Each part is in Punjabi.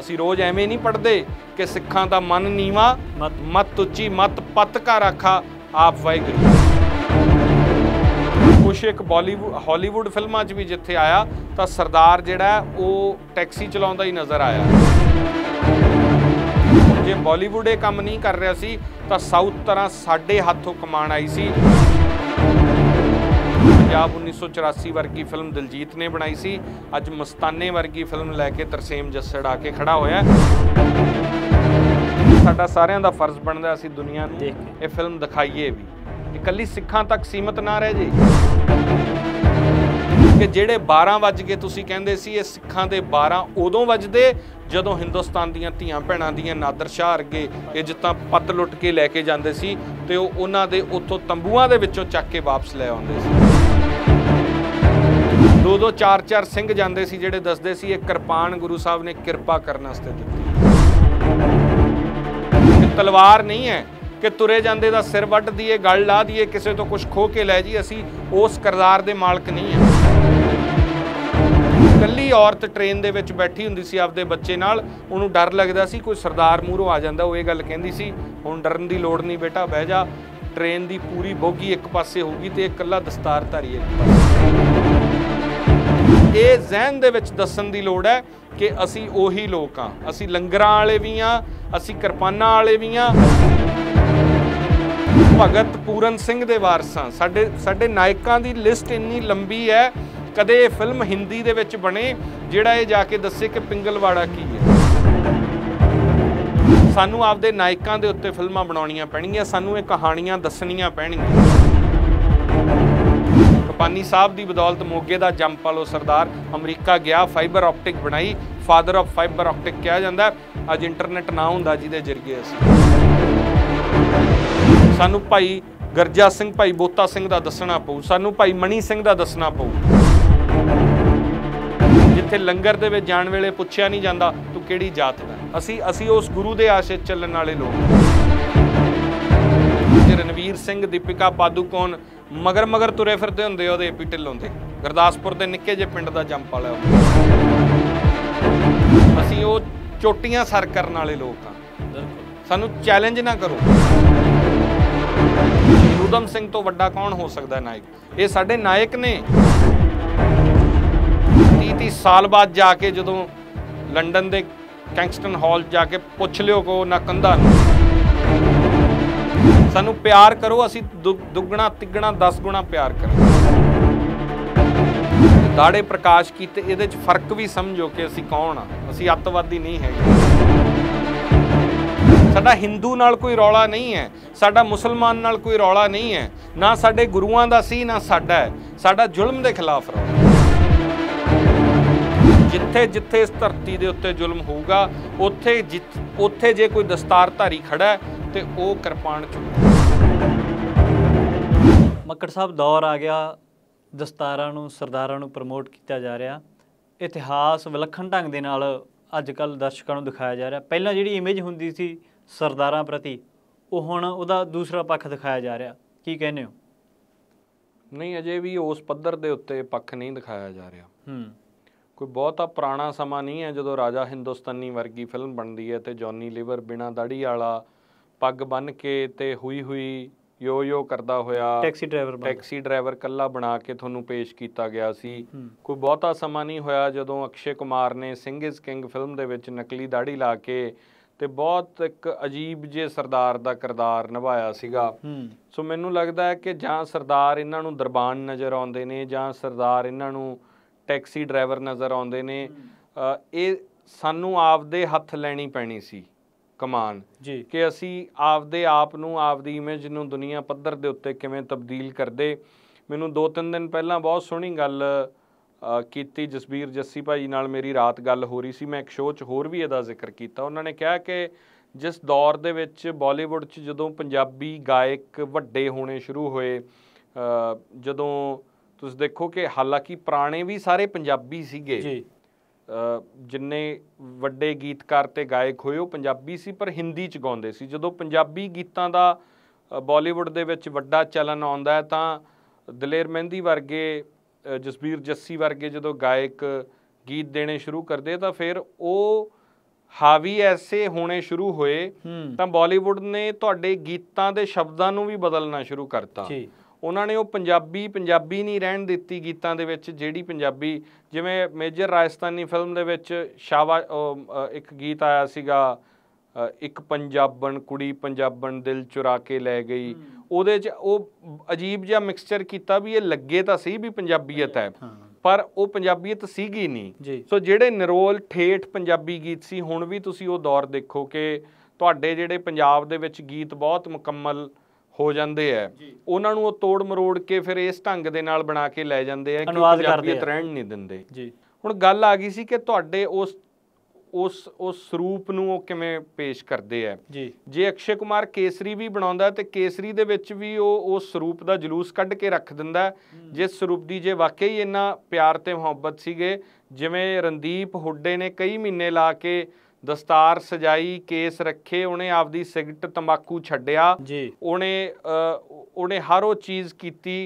ਅਸੀਂ ਰੋਜ਼ ਐਵੇਂ ਨਹੀਂ ਪੜਦੇ ਕਿ ਸਿੱਖਾਂ ਦਾ ਮਨ ਨੀਵਾ ਮਤ ਉੱਚੀ ਮਤ ਪਤ ਕਾ ਰੱਖਾ ਆਪ ਵਾਹਿਗੁਰੂ ਕੁਛ ਇੱਕ ਬਾਲੀਵੁੱਡ ਹਾਲੀਵੁੱਡ ਫਿਲਮਾਂ 'ਚ ਵੀ ਜਿੱਥੇ ਆਇਆ ਤਾਂ ਸਰਦਾਰ ਜਿਹੜਾ ਉਹ ਟੈਕਸੀ ਚਲਾਉਂਦਾ ਹੀ ਨਜ਼ਰ ਆਇਆ ਜੇ ਬਾਲੀਵੁੱਡ ਇਹ ਕੰਮ ਨਹੀਂ ਕਰ ਰਿਹਾ ਸੀ ਤਾਂ ਸਾਊਥ ਤਰ੍ਹਾਂ ਸਾਡੇ ਹੱਥੋਂ ਕਮਾਣ ਆਈ ਸੀ ਪੰਜਾਬ 1984 ਵਰਗੀ ਫਿਲਮ ਦਿਲਜੀਤ ਨੇ ਬਣਾਈ ਸੀ ਅੱਜ ਮਸਤਾਨੇ ਵਰਗੀ ਫਿਲਮ ਲੈ ਕੇ ਤਰਸੇਮ ਜੱਸੜ ਆ ਕੇ ਖੜਾ ਹੋਇਆ ਸਾਡਾ ਸਾਰਿਆਂ ਦਾ ਫਰਜ਼ ਬਣਦਾ ਅਸੀਂ ਦੁਨੀਆ ਨੂੰ ਇਹ ਫਿਲਮ ਦਿਖਾਈਏ ਵੀ ਇਕੱਲੀ ਸਿੱਖਾਂ ਤੱਕ ਸੀਮਤ ਨਾ ਰਹਿ ਜੇ ਕਿ ਜਿਹੜੇ 12 ਵਜ ਕੇ ਤੁਸੀਂ ਕਹਿੰਦੇ ਸੀ ਇਹ ਸਿੱਖਾਂ ਦੇ 12 ਉਦੋਂ ਵੱਜਦੇ ਜਦੋਂ ਹਿੰਦੁਸਤਾਨ ਦੀਆਂ ਧੀਆਂ ਭੈਣਾਂ ਦੀਆਂ ਨਾਦਰ ਸ਼ਾਹ ਅਰਗੇ ਇੱਜ਼ਤਾਂ ਪੱਤ ਲੁੱਟ ਕੇ ਲੈ ਕੇ ਜਾਂਦੇ ਸੀ ਤੇ ਉਹ ਉਹਨਾਂ ਦੇ ਉੱਥੋਂ ਤੰਬੂਆਂ ਦੇ ਵਿੱਚੋਂ ਚੱਕ ਕੇ ਵਾਪਸ ਲੈ ਆਉਂਦੇ ਸੀ ਦੋ ਦੋ ਚਾਰ ਚਾਰ ਸਿੰਘ ਜਾਂਦੇ ਸੀ ਜਿਹੜੇ ਦੱਸਦੇ ਸੀ ਇਹ ਕਿਰਪਾਨ ਗੁਰੂ ਸਾਹਿਬ ਨੇ ਕਿਰਪਾ ਕਰਨ ਵਾਸਤੇ ਦਿੱਤੀ ਇਹ ਤਲਵਾਰ ਨਹੀਂ ਹੈ ਕਿ ਤੁਰੇ ਜਾਂਦੇ ਦਾ ਸਿਰ ਵੱਢ ਦਈਏ ਗੱਲ ਲਾ ਦਈਏ ਕਿਸੇ ਤੋਂ ਕੁਝ ਖੋ ਕੇ ਲੈ ਜੀ ਅਸੀਂ ਉਸ ਕਰਜ਼ਾਰ ਦੇ ਮਾਲਕ ਨਹੀਂ ਹਾਂ ਕੱਲੀ ਔਰਤ ਟ੍ਰੇਨ ਦੇ ਵਿੱਚ ਬੈਠੀ ਹੁੰਦੀ ਸੀ ਆਪਦੇ ਬੱਚੇ ਨਾਲ ਉਹਨੂੰ ਡਰ ਲੱਗਦਾ ਸੀ ਕੋਈ ਸਰਦਾਰ ਮੂਹਰੋਂ ਆ ਜਾਂਦਾ ਉਹ ਇਹ ਗੱਲ ਕਹਿੰਦੀ ਸੀ ਹੁਣ ਡਰਨ ਦੀ ਲੋੜ ਨਹੀਂ ਬੇਟਾ ਬਹਿ ਜਾ ਟ੍ਰੇਨ ਦੀ ਪੂਰੀ ਬੋਗੀ ਇੱਕ ਪਾਸੇ ਹੋਊਗੀ ਤੇ ਇਕੱਲਾ ਦਸਤਾਰ ਇੱਕ ਪਾਸੇ ਇਹ ਜ਼ਹਿਨ ਦੇ ਵਿੱਚ ਦੱਸਣ ਦੀ ਲੋੜ ਹੈ ਕਿ ਅਸੀਂ ਉਹੀ ਲੋਕ ਆ ਅਸੀਂ ਲੰਗਰਾਂ ਵਾਲੇ ਵੀ ਆ ਅਸੀਂ ਕਿਰਪਾਨਾਂ ਵਾਲੇ ਵੀ ਆ ਭਗਤ ਪੂਰਨ ਸਿੰਘ ਦੇ ਵਾਰਸਾਂ ਸਾਡੇ ਸਾਡੇ ਨਾਇਕਾਂ ਦੀ ਲਿਸਟ ਇੰਨੀ ਲੰਬੀ ਹੈ ਕਦੇ ਇਹ ਫਿਲਮ ਹਿੰਦੀ ਦੇ ਵਿੱਚ ਬਣੇ ਜਿਹੜਾ ਇਹ ਜਾ ਕੇ ਦੱਸੇ ਕਿ ਪਿੰਗਲਵਾੜਾ ਕੀ ਹੈ ਸਾਨੂੰ ਆਪਦੇ ਨਾਇਕਾਂ ਦੇ ਉੱਤੇ ਫਿਲਮਾਂ ਬਣਾਉਣੀਆਂ ਪੈਣਗੀਆਂ ਸਾਨੂੰ ਇਹ ਕਹਾਣੀਆਂ ਦੱਸਣੀਆਂ ਪੈਣਗੀਆਂ ਪਾਨੀ ਸਾਹਿਬ ਦੀ ਬਦੌਲਤ ਮੋਗੇ ਦਾ ਜੰਪਾਲੋ ਸਰਦਾਰ ਅਮਰੀਕਾ ਗਿਆ ਫਾਈਬਰ ਆਪਟਿਕ ਬਣਾਈ ਫਾਦਰ ਆਫ ਫਾਈਬਰ ਆਪਟਿਕ ਕਿਹਾ ਜਾਂਦਾ ਅੱਜ ਇੰਟਰਨੈਟ ਨਾ ਹੁੰਦਾ ਜਿਹਦੇ ਜ਼ਰੀਏ ਅਸੀਂ ਸਾਨੂੰ ਭਾਈ ਗਰਜਾ ਸਿੰਘ ਭਾਈ ਬੋਤਾ ਸਿੰਘ ਦਾ ਦੱਸਣਾ ਪਊ ਸਾਨੂੰ ਭਾਈ ਮਣੀ ਸਿੰਘ ਦਾ ਦੱਸਣਾ ਪਊ ਜਿੱਥੇ ਲੰਗਰ ਦੇ ਵਿੱਚ ਜਾਣ ਵੇਲੇ ਪੁੱਛਿਆ ਨਹੀਂ ਜਾਂਦਾ ਤੂੰ ਕਿਹੜੀ ਜਾਤ ਦਾ ਅਸੀਂ ਅਸੀਂ ਉਸ ਗੁਰੂ ਦੇ ਆਸ਼ੇ ਚੱਲਣ ਵਾਲੇ ਲੋਕ ਰਣਵੀਰ ਸਿੰਘ ਦੀਪਿਕਾ ਪਾਦੂਕੋਨ ਮਗਰ ਮਗਰ ਤੁਰੇ ਫਿਰਦੇ ਹੁੰਦੇ ਉਹਦੇ ਏਪੀ ਢਿੱਲੋਂ ਦੇ ਗੁਰਦਾਸਪੁਰ ਦੇ ਨਿੱਕੇ ਜਿਹੇ ਪਿੰਡ ਦਾ ਜੰਪ ਵਾਲਾ ਅਸੀਂ ਉਹ ਚੋਟੀਆਂ ਸਰ ਕਰਨ ਵਾਲੇ ਲੋਕ ਆ ਸਾਨੂੰ ਚੈਲੰਜ ਨਾ ਕਰੋ ਉਦਮ ਸਿੰਘ ਤੋਂ ਵੱਡਾ ਕੌਣ ਹੋ ਸਕਦਾ ਨਾਇਕ ਇਹ ਸਾਡੇ ਨਾਇਕ ਨੇ 30 ਸਾਲ ਬਾਅਦ ਜਾ ਕੇ ਜਦੋਂ ਲੰਡਨ ਦੇ ਕੈਂਗਸਟਨ ਹਾਲ ਜਾ ਕੇ ਪੁੱਛ ਲਿਓ ਕੋ ਨਾ ਕੰਧਾ ਨੂੰ ਸਾਨੂੰ ਪਿਆਰ ਕਰੋ ਅਸੀਂ ਦੁੱਗਣਾ ਤਿੱਗਣਾ 10 ਗੁਣਾ ਪਿਆਰ ਕਰਾਂਗੇ ਦਾੜੇ ਪ੍ਰਕਾਸ਼ ਕੀਤੇ ਇਹਦੇ 'ਚ ਫਰਕ ਵੀ ਸਮਝੋ ਕਿ ਅਸੀਂ ਕੌਣ ਆ ਅਸੀਂ ਅੱਤਵਾਦੀ ਨਹੀਂ ਹੈਗੇ ਸਾਡਾ ਹਿੰਦੂ ਨਾਲ ਕੋਈ ਰੌਲਾ ਨਹੀਂ ਹੈ ਸਾਡਾ ਮੁਸਲਮਾਨ ਨਾਲ ਕੋਈ ਰੌਲਾ ਨਹੀਂ ਹੈ ਨਾ ਸਾਡੇ ਗੁਰੂਆਂ ਦਾ ਸੀ ਨਾ ਸਾਡਾ ਹੈ ਸਾਡਾ ਜ਼ੁਲਮ ਦੇ ਖਿਲਾਫ ਰੌਲਾ ਜਿੱਥੇ ਜਿੱਥੇ ਇਸ ਧਰਤੀ ਦੇ ਉੱਤੇ ਜ਼ੁਲਮ ਹੋਊਗਾ ਉੱਥੇ ਉੱਥੇ ਜੇ ਕੋਈ ਦਸਤਾਰ ਧਾਰੀ ਖੜਾ ਤੇ ਉਹ ਕਿਰਪਾਨ ਚੁੱਕੇ ਮੱਕੜ ਸਾਹਿਬ ਦੌਰ ਆ ਗਿਆ ਦਸਤਾਰਾਂ ਨੂੰ ਸਰਦਾਰਾਂ ਨੂੰ ਪ੍ਰਮੋਟ ਕੀਤਾ ਜਾ ਰਿਹਾ ਇਤਿਹਾਸ ਵਿਲੱਖਣ ਢੰਗ ਦੇ ਨਾਲ ਅੱਜ ਕੱਲ ਦਰਸ਼ਕਾਂ ਨੂੰ ਦਿਖਾਇਆ ਜਾ ਰਿਹਾ ਪਹਿਲਾਂ ਜਿਹੜੀ ਇਮੇਜ ਹੁੰਦੀ ਸੀ ਸਰਦਾਰਾਂ ਪ੍ਰਤੀ ਉਹ ਹੁਣ ਉਹਦਾ ਦੂਸਰਾ ਪੱਖ ਦਿਖਾਇਆ ਜਾ ਰਿਹਾ ਕੀ ਕਹਿੰਦੇ ਹੋ ਨਹੀਂ ਅਜੇ ਵੀ ਉਸ ਪੱਧਰ ਦੇ ਉੱਤੇ ਪੱਖ ਨਹੀਂ ਦਿਖਾਇਆ ਜਾ ਰਿਹਾ ਹੂੰ ਕੋਈ ਬਹੁਤਾ ਪੁਰਾਣਾ ਸਮਾਂ ਨਹੀਂ ਹੈ ਜਦੋਂ ਰਾਜਾ ਹਿੰਦੁਸਤਾਨੀ ਵਰਗੀ ਫਿਲਮ ਬਣਦੀ ਹੈ ਤੇ ਜੌਨੀ ਲਿਵਰ ਬਿਨਾ ਦਾੜੀ ਵਾਲਾ ਪੱਗ ਬੰਨ ਕੇ ਤੇ ਹੋਈ ਹੋਈ ਯੋ ਯੋ ਕਰਦਾ ਹੋਇਆ ਟੈਕਸੀ ਡਰਾਈਵਰ ਟੈਕਸੀ ਡਰਾਈਵਰ ਕੱਲਾ ਬਣਾ ਕੇ ਤੁਹਾਨੂੰ ਪੇਸ਼ ਕੀਤਾ ਗਿਆ ਸੀ ਕੋਈ ਬਹੁਤਾ ਸਮਾਂ ਨਹੀਂ ਹੋਇਆ ਜਦੋਂ ਅਕਸ਼ੇ ਕੁਮਾਰ ਨੇ ਸਿੰਘ ਇਜ਼ ਕਿੰਗ ਫਿਲਮ ਦੇ ਵਿੱਚ ਨਕਲੀ ਦਾੜੀ ਲਾ ਕੇ ਤੇ ਬਹੁਤ ਇੱਕ ਅਜੀਬ ਜੇ ਸਰਦਾਰ ਦਾ ਕਿਰਦਾਰ ਨਿਭਾਇਆ ਸੀਗਾ ਸੋ ਮੈਨੂੰ ਲੱਗਦਾ ਹੈ ਕਿ ਜਾਂ ਸਰਦਾਰ ਇਹਨਾਂ ਨੂੰ ਦਰਬਾਨ ਨਜ਼ਰ ਆਉਂਦੇ ਨੇ ਜਾਂ ਸਰਦਾਰ ਇਹਨਾਂ ਨੂੰ ਟੈਕਸੀ ਡਰਾਈਵਰ ਨਜ਼ਰ ਆਉਂਦੇ ਨੇ ਇਹ ਸਾਨੂੰ ਆਪਦੇ ਹੱਥ ਲੈਣੀ ਪੈਣੀ ਸੀ ਕਮਾਨ ਜੀ ਕਿ ਅਸੀਂ ਆਪਦੇ ਆਪ ਨੂੰ ਆਪਦੀ ਇਮੇਜ ਨੂੰ ਦੁਨੀਆ ਪੱਧਰ ਦੇ ਉੱਤੇ ਕਿਵੇਂ ਤਬਦੀਲ ਕਰਦੇ ਮੈਨੂੰ ਦੋ ਤਿੰਨ ਦਿਨ ਪਹਿਲਾਂ ਬਹੁਤ ਸੋਹਣੀ ਗੱਲ ਕੀਤੀ ਜਸਬੀਰ ਜੱਸੀ ਭਾਈ ਨਾਲ ਮੇਰੀ ਰਾਤ ਗੱਲ ਹੋ ਰਹੀ ਸੀ ਮੈਂ ਇੱਕ ਸ਼ੋਅ 'ਚ ਹੋਰ ਵੀ ਇਹਦਾ ਜ਼ਿਕਰ ਕੀਤਾ ਉਹਨਾਂ ਨੇ ਕਿਹਾ ਕਿ ਜਿਸ ਦੌਰ ਦੇ ਵਿੱਚ ਬਾਲੀਵੁੱਡ 'ਚ ਜਦੋਂ ਪੰਜਾਬੀ ਗਾਇਕ ਵੱਡੇ ਹੋਣੇ ਸ਼ੁਰੂ ਹੋਏ ਜਦੋਂ ਤੁਸੀਂ ਦੇਖੋ ਕਿ ਹਾਲਾਂਕਿ ਪੁਰਾਣੇ ਵੀ ਸਾਰੇ ਪੰਜਾਬੀ ਸੀਗੇ ਜੀ ਜਿੰਨੇ ਵੱਡੇ ਗੀਤਕਾਰ ਤੇ ਗਾਇਕ ਹੋਏ ਉਹ ਪੰਜਾਬੀ ਸੀ ਪਰ ਹਿੰਦੀ ਚ ਗਾਉਂਦੇ ਸੀ ਜਦੋਂ ਪੰਜਾਬੀ ਗੀਤਾਂ ਦਾ ਬਾਲੀਵੁੱਡ ਦੇ ਵਿੱਚ ਵੱਡਾ ਚਲਨ ਆਉਂਦਾ ਤਾਂ ਦਲੇਰ ਮਹਿੰਦੀ ਵਰਗੇ ਜਸਬੀਰ ਜੱਸੀ ਵਰਗੇ ਜਦੋਂ ਗਾਇਕ ਗੀਤ ਦੇਣੇ ਸ਼ੁਰੂ ਕਰਦੇ ਤਾਂ ਫਿਰ ਉਹ ਹਾਵੀ ਐਸੇ ਹੋਣੇ ਸ਼ੁਰੂ ਹੋਏ ਤਾਂ ਬਾਲੀਵੁੱਡ ਨੇ ਤੁਹਾਡੇ ਗੀਤਾਂ ਦੇ ਸ਼ਬਦਾਂ ਨੂੰ ਵੀ ਬਦਲਣਾ ਸ਼ੁਰੂ ਕਰਤਾ ਜੀ ਉਹਨਾਂ ਨੇ ਉਹ ਪੰਜਾਬੀ ਪੰਜਾਬੀ ਨਹੀਂ ਰਹਿਣ ਦਿੱਤੀ ਗੀਤਾਂ ਦੇ ਵਿੱਚ ਜਿਹੜੀ ਪੰਜਾਬੀ ਜਿਵੇਂ ਮੇਜਰ ਰਾਜਸਥਾਨੀ ਫਿਲਮ ਦੇ ਵਿੱਚ ਸ਼ਾਵਾ ਇੱਕ ਗੀਤ ਆਇਆ ਸੀਗਾ ਇੱਕ ਪੰਜਾਬਣ ਕੁੜੀ ਪੰਜਾਬਣ ਦਿਲ ਚੁਰਾ ਕੇ ਲੈ ਗਈ ਉਹਦੇ 'ਚ ਉਹ ਅਜੀਬ ਜਿਹਾ ਮਿਕਸਚਰ ਕੀਤਾ ਵੀ ਇਹ ਲੱਗੇ ਤਾਂ ਸਹੀ ਵੀ ਪੰਜਾਬੀਅਤ ਹੈ ਪਰ ਉਹ ਪੰਜਾਬੀਅਤ ਸੀਗੀ ਨਹੀਂ ਸੋ ਜਿਹੜੇ ਨਿਰੋਲ ਠੇਠ ਪੰਜਾਬੀ ਗੀਤ ਸੀ ਹੁਣ ਵੀ ਤੁਸੀਂ ਉਹ ਦੌਰ ਦੇਖੋ ਕਿ ਤੁਹਾਡੇ ਜਿਹੜੇ ਪੰਜਾਬ ਦੇ ਵਿੱਚ ਗੀਤ ਬਹੁਤ ਮੁਕੰਮਲ ਹੋ ਜਾਂਦੇ ਆ ਉਹਨਾਂ ਨੂੰ ਉਹ ਤੋੜ ਮਰੋੜ ਕੇ ਫਿਰ ਇਸ ਢੰਗ ਦੇ ਨਾਲ ਬਣਾ ਕੇ ਲੈ ਜਾਂਦੇ ਆ ਕਿ ਪੰਜਾਬੀਅਤ ਰਹਿਣ ਨਹੀਂ ਦਿੰਦੇ ਜੀ ਹੁਣ ਗੱਲ ਆ ਗਈ ਸੀ ਕਿ ਤੁਹਾਡੇ ਉਸ ਉਸ ਉਸ ਸਰੂਪ ਨੂੰ ਉਹ ਕਿਵੇਂ ਪੇਸ਼ ਕਰਦੇ ਆ ਜੀ ਜੇ ਅਕਸ਼ੇ ਕੁਮਾਰ ਕੇਸਰੀ ਵੀ ਬਣਾਉਂਦਾ ਤੇ ਕੇਸਰੀ ਦੇ ਵਿੱਚ ਵੀ ਉਹ ਉਸ ਸਰੂਪ ਦਾ ਜਲੂਸ ਕੱਢ ਕੇ ਰੱਖ ਦਿੰਦਾ ਜਿਸ ਸਰੂਪ ਦੀ ਜੇ ਵਾਕਈ ਇੰਨਾ ਪਿਆਰ ਤੇ ਮੁਹੱਬਤ ਸੀਗੇ ਜਿਵੇਂ ਰਣਦੀਪ ਹੁੱਡੇ ਨੇ ਕਈ ਮਹੀਨੇ ਲਾ ਕੇ ਦਸਤਾਰ ਸਜਾਈ ਕੇਸ ਰੱਖੇ ਉਹਨੇ ਆਪਦੀ ਸਿਗਰਟ ਤੰਬਾਕੂ ਛੱਡਿਆ ਉਹਨੇ ਉਹਨੇ ਹਰ ਉਹ ਚੀਜ਼ ਕੀਤੀ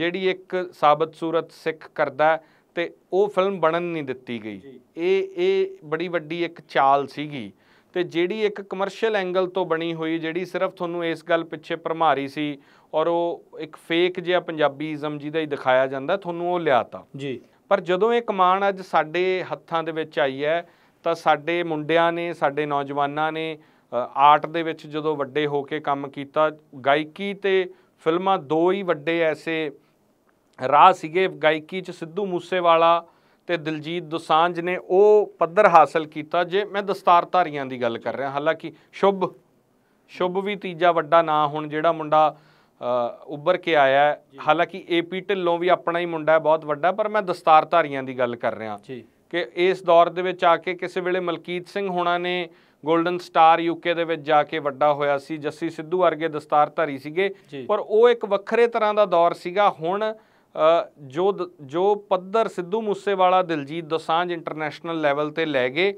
ਜਿਹੜੀ ਇੱਕ ਸਾਬਤ ਸੂਰਤ ਸਿੱਖ ਕਰਦਾ ਤੇ ਉਹ ਫਿਲਮ ਬਣਨ ਨਹੀਂ ਦਿੱਤੀ ਗਈ ਇਹ ਇਹ ਬੜੀ ਵੱਡੀ ਇੱਕ ਚਾਲ ਸੀਗੀ ਤੇ ਜਿਹੜੀ ਇੱਕ ਕਮਰਸ਼ੀਅਲ ਐਂਗਲ ਤੋਂ ਬਣੀ ਹੋਈ ਜਿਹੜੀ ਸਿਰਫ ਤੁਹਾਨੂੰ ਇਸ ਗੱਲ ਪਿੱਛੇ ਭਰਮਾਰੀ ਸੀ ਔਰ ਉਹ ਇੱਕ ਫੇਕ ਜਿਹਾ ਪੰਜਾਬੀਇਜ਼ਮ ਜਿਹਦਾ ਹੀ ਦਿਖਾਇਆ ਜਾਂਦਾ ਤੁਹਾਨੂੰ ਉਹ ਲਿਆਤਾ ਜੀ ਪਰ ਜਦੋਂ ਇਹ ਕਮਾਨ ਅੱਜ ਸਾਡੇ ਹੱਥਾਂ ਦੇ ਵਿੱਚ ਆਈ ਹੈ ਤਾਂ ਸਾਡੇ ਮੁੰਡਿਆਂ ਨੇ ਸਾਡੇ ਨੌਜਵਾਨਾਂ ਨੇ ਆਰਟ ਦੇ ਵਿੱਚ ਜਦੋਂ ਵੱਡੇ ਹੋ ਕੇ ਕੰਮ ਕੀਤਾ ਗਾਇਕੀ ਤੇ ਫਿਲਮਾਂ ਦੋ ਹੀ ਵੱਡੇ ਐਸੇ ਰਾਹ ਸੀਗੇ ਗਾਇਕੀ 'ਚ ਸਿੱਧੂ ਮੂਸੇਵਾਲਾ ਤੇ ਦਿਲਜੀਤ ਦੋਸਾਂਝ ਨੇ ਉਹ ਪੱਧਰ ਹਾਸਲ ਕੀਤਾ ਜੇ ਮੈਂ ਦਸਤਾਰਧਾਰੀਆਂ ਦੀ ਗੱਲ ਕਰ ਰਿਹਾ ਹਾਲਾਂਕਿ ਸ਼ੁਭ ਸ਼ੁਭ ਵੀ ਤੀਜਾ ਵੱਡਾ ਨਾਂ ਹੁਣ ਜਿਹੜਾ ਮੁੰਡਾ ਉੱਭਰ ਕੇ ਆਇਆ ਹਾਲਾਂਕਿ ਏਪੀ ਢਿੱਲੋਂ ਵੀ ਆਪਣਾ ਹੀ ਮੁੰਡਾ ਹੈ ਬਹੁਤ ਵੱਡਾ ਪਰ ਮੈਂ ਦਸਤਾਰਧਾਰੀਆਂ ਦੀ ਗੱਲ ਕਰ ਰਿਹਾ ਜੀ ਕਿ ਇਸ ਦੌਰ ਦੇ ਵਿੱਚ ਆ ਕੇ ਕਿਸੇ ਵੇਲੇ ਮਲਕੀਤ ਸਿੰਘ ਹੋਣਾ ਨੇ ਗੋਲਡਨ ਸਟਾਰ ਯੂਕੇ ਦੇ ਵਿੱਚ ਜਾ ਕੇ ਵੱਡਾ ਹੋਇਆ ਸੀ ਜੱਸੀ ਸਿੱਧੂ ਵਰਗੇ ਦਸਤਾਰ ਧਾਰੀ ਸੀਗੇ ਪਰ ਉਹ ਇੱਕ ਵੱਖਰੇ ਤਰ੍ਹਾਂ ਦਾ ਦੌਰ ਸੀਗਾ ਹੁਣ ਜੋ ਜੋ ਪੱਧਰ ਸਿੱਧੂ ਮੂਸੇਵਾਲਾ ਦਿਲਜੀਤ ਦੋਸਾਂਝ ਇੰਟਰਨੈਸ਼ਨਲ ਲੈਵਲ ਤੇ ਲੈ ਗਏ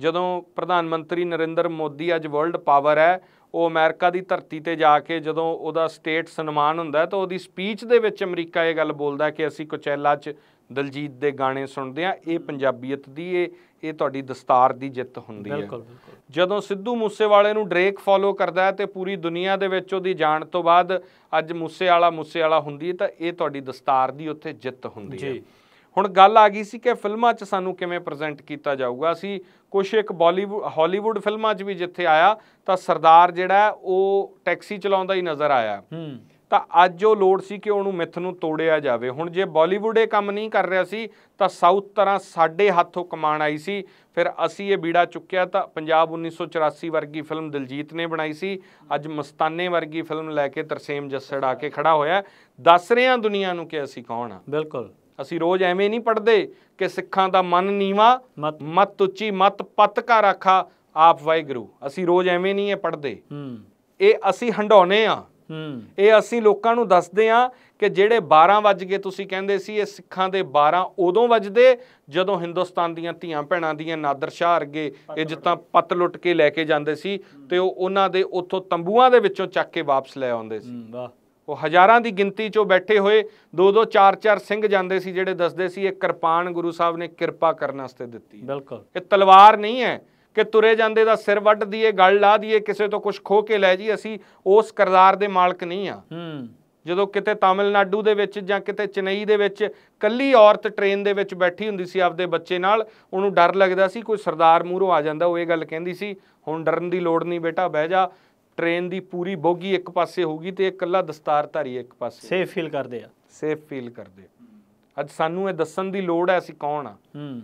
ਜਦੋਂ ਪ੍ਰਧਾਨ ਮੰਤਰੀ ਨਰਿੰਦਰ ਮੋਦੀ ਅੱਜ ਵਰਲਡ ਪਾਵਰ ਹੈ ਉਹ ਅਮਰੀਕਾ ਦੀ ਧਰਤੀ ਤੇ ਜਾ ਕੇ ਜਦੋਂ ਉਹਦਾ ਸਟੇਟ ਸਨਮਾਨ ਹੁੰਦਾ ਤਾਂ ਉਹਦੀ ਸਪੀਚ ਦੇ ਵਿੱਚ ਅਮਰੀਕਾ ਇਹ ਗੱਲ ਬੋਲਦਾ ਕਿ ਅਸੀਂ ਕੋਚੈਲਾ 'ਚ ਦਲਜੀਤ ਦੇ ਗਾਣੇ ਸੁਣਦੇ ਆ ਇਹ ਪੰਜਾਬੀਅਤ ਦੀ ਇਹ ਇਹ ਤੁਹਾਡੀ ਦਸਤਾਰ ਦੀ ਜਿੱਤ ਹੁੰਦੀ ਹੈ ਜਦੋਂ ਸਿੱਧੂ ਮੂਸੇਵਾਲੇ ਨੂੰ ਡ੍ਰੇਕ ਫੋਲੋ ਕਰਦਾ ਹੈ ਤੇ ਪੂਰੀ ਦੁਨੀਆ ਦੇ ਵਿੱਚ ਉਹਦੀ ਜਾਣ ਤੋਂ ਬਾਅਦ ਅੱਜ ਮੂਸੇਵਾਲਾ ਮੂਸੇਵਾਲਾ ਹੁੰਦੀ ਹੈ ਤਾਂ ਇਹ ਤੁਹਾਡੀ ਦਸਤਾਰ ਦੀ ਉੱਥੇ ਜਿੱਤ ਹੁੰਦੀ ਹੈ ਹੁਣ ਗੱਲ ਆ ਗਈ ਸੀ ਕਿ ਫਿਲਮਾਂ 'ਚ ਸਾਨੂੰ ਕਿਵੇਂ ਪ੍ਰੈਜ਼ੈਂਟ ਕੀਤਾ ਜਾਊਗਾ ਅਸੀਂ ਕੁਝ ਇੱਕ ਬਾਲੀਵੁੱਡ ਹਾਲੀਵੁੱਡ ਫਿਲਮਾਂ 'ਚ ਵੀ ਜਿੱਥੇ ਆਇਆ ਤਾਂ ਸਰਦਾਰ ਜਿਹੜਾ ਉਹ ਟੈਕਸੀ ਚਲਾਉਂਦਾ ਹੀ ਨਜ਼ਰ ਆਇਆ ਹੂੰ ਤਾਂ ਅੱਜ ਉਹ ਲੋੜ ਸੀ ਕਿ ਉਹਨੂੰ ਮਿੱਥ ਨੂੰ ਤੋੜਿਆ ਜਾਵੇ ਹੁਣ ਜੇ ਬਾਲੀਵੁੱਡ ਇਹ ਕੰਮ ਨਹੀਂ ਕਰ ਰਿਹਾ ਸੀ ਤਾਂ ਸਾਊਥ ਤਰ੍ਹਾਂ ਸਾਡੇ ਹੱਥੋਂ ਕਮਾਣ ਆਈ ਸੀ ਫਿਰ ਅਸੀਂ ਇਹ ਬੀੜਾ ਚੁੱਕਿਆ ਤਾਂ ਪੰਜਾਬ 1984 ਵਰਗੀ ਫਿਲਮ ਦਿਲਜੀਤ ਨੇ ਬਣਾਈ ਸੀ ਅੱਜ ਮਸਤਾਨੇ ਵਰਗੀ ਫਿਲਮ ਲੈ ਕੇ ਤਰਸੇਮ ਜੱਸੜ ਆ ਕੇ ਖੜਾ ਹੋਇਆ ਦੱਸ ਰਿਹਾ ਦੁਨੀਆ ਨੂੰ ਕਿ ਅਸੀਂ ਕੌਣ ਆ ਬਿਲਕੁਲ ਅਸੀਂ ਰੋਜ਼ ਐਵੇਂ ਨਹੀਂ ਪੜਦੇ ਕਿ ਸਿੱਖਾਂ ਦਾ ਮਨ ਨੀਵਾ ਮਤ ਉੱਚੀ ਮਤ ਪਤ ਕਾ ਰੱਖਾ ਆਪ ਵਾਹਿਗੁਰੂ ਅਸੀਂ ਰੋਜ਼ ਐਵੇਂ ਨਹੀਂ ਇਹ ਪੜਦੇ ਹੂੰ ਇਹ ਅਸੀਂ ਹੰਡਾਉਨੇ ਆ ਇਹ ਅਸੀਂ ਲੋਕਾਂ ਨੂੰ ਦੱਸਦੇ ਆ ਕਿ ਜਿਹੜੇ 12 ਵਜ ਗਏ ਤੁਸੀਂ ਕਹਿੰਦੇ ਸੀ ਇਹ ਸਿੱਖਾਂ ਦੇ 12 ਉਦੋਂ ਵੱਜਦੇ ਜਦੋਂ ਹਿੰਦੁਸਤਾਨ ਦੀਆਂ ਧੀਆਂ ਭੈਣਾਂ ਦੀਆਂ ਨਾਦਰ ਸ਼ਾਹ ਅਰਗੇ ਇਹ ਜਿੱਤਾਂ ਪੱਤ ਲੁੱਟ ਕੇ ਲੈ ਕੇ ਜਾਂਦੇ ਸੀ ਤੇ ਉਹ ਉਹਨਾਂ ਦੇ ਉੱਥੋਂ ਤੰਬੂਆਂ ਦੇ ਵਿੱਚੋਂ ਚੱਕ ਕੇ ਵਾਪਸ ਲੈ ਆਉਂਦੇ ਸੀ ਵਾਹ ਉਹ ਹਜ਼ਾਰਾਂ ਦੀ ਗਿਣਤੀ 'ਚੋਂ ਬੈਠੇ ਹੋਏ ਦੋ ਦੋ ਚਾਰ ਚਾਰ ਸਿੰਘ ਜਾਂਦੇ ਸੀ ਜਿਹੜੇ ਦੱਸਦੇ ਸੀ ਇਹ ਕਿਰਪਾਨ ਗੁਰੂ ਸਾਹਿਬ ਨੇ ਕਿਰਪਾ ਕਰਨ ਵਾਸਤੇ ਦਿੱਤੀ ਬਿਲਕੁਲ ਇਹ ਤਲਵਾਰ ਨਹੀਂ ਹੈ ਕਿ ਤੁਰੇ ਜਾਂਦੇ ਦਾ ਸਿਰ ਵੱਢ ਦਈਏ ਗੱਲ ਲਾ ਦਈਏ ਕਿਸੇ ਤੋਂ ਕੁਝ ਖੋ ਕੇ ਲੈ ਜੀ ਅਸੀਂ ਉਸ ਕਰਦਾਰ ਦੇ ਮਾਲਕ ਨਹੀਂ ਆ ਜਦੋਂ ਕਿਤੇ ਤਾਮਿਲਨਾਡੂ ਦੇ ਵਿੱਚ ਜਾਂ ਕਿਤੇ ਚੇਨਈ ਦੇ ਵਿੱਚ ਕੱਲੀ ਔਰਤ ਟ੍ਰੇਨ ਦੇ ਵਿੱਚ ਬੈਠੀ ਹੁੰਦੀ ਸੀ ਆਪਦੇ ਬੱਚੇ ਨਾਲ ਉਹਨੂੰ ਡਰ ਲੱਗਦਾ ਸੀ ਕੋਈ ਸਰਦਾਰ ਮੂਹਰੋਂ ਆ ਜਾਂਦਾ ਉਹ ਇਹ ਗੱਲ ਕਹਿੰਦੀ ਸੀ ਹੁਣ ਡਰਨ ਦੀ ਲੋੜ ਨਹੀਂ ਬੇਟਾ ਬਹਿ ਜਾ ਟ੍ਰੇਨ ਦੀ ਪੂਰੀ ਬੋਗੀ ਇੱਕ ਪਾਸੇ ਹੋਊਗੀ ਤੇ ਇਕੱਲਾ ਧਾਰੀ ਇੱਕ ਪਾਸੇ ਸੇਫ ਫੀਲ ਕਰਦੇ ਆ ਸੇਫ ਫੀਲ ਕਰਦੇ ਅੱਜ ਸਾਨੂੰ ਇਹ ਦੱਸਣ ਦੀ ਲੋੜ ਹੈ ਅਸੀਂ ਕੌਣ ਆ ਹੂੰ